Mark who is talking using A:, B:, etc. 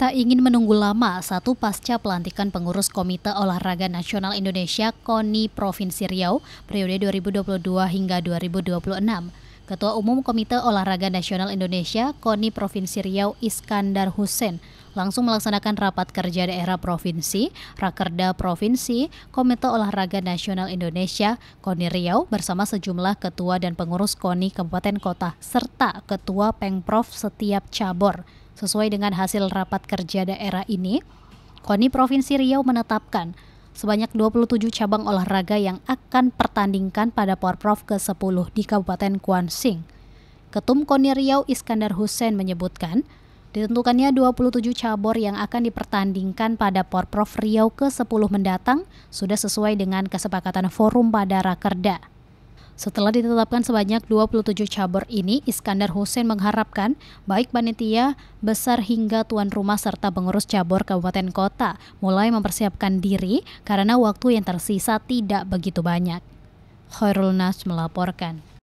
A: tak ingin menunggu lama satu pasca pelantikan pengurus Komite Olahraga Nasional Indonesia KONI Provinsi Riau periode 2022 hingga 2026. Ketua Umum Komite Olahraga Nasional Indonesia KONI Provinsi Riau Iskandar Hussein langsung melaksanakan rapat kerja daerah provinsi, Rakerda Provinsi, Komite Olahraga Nasional Indonesia, KONI Riau bersama sejumlah ketua dan pengurus KONI Kabupaten Kota serta ketua Pengprov setiap cabur. Sesuai dengan hasil rapat kerja daerah ini, KONI Provinsi Riau menetapkan sebanyak 27 cabang olahraga yang akan pertandingkan pada Porprov ke-10 di Kabupaten Kuansing. Ketum KONI Riau Iskandar Hussein menyebutkan, Ditentukannya 27 cabur yang akan dipertandingkan pada Porprov Riau ke-10 mendatang sudah sesuai dengan kesepakatan forum pada Rakerda. Setelah ditetapkan sebanyak 27 cabur ini, Iskandar Hussein mengharapkan baik panitia besar hingga tuan rumah serta pengurus cabur kabupaten kota mulai mempersiapkan diri karena waktu yang tersisa tidak begitu banyak. Khairul Nas melaporkan.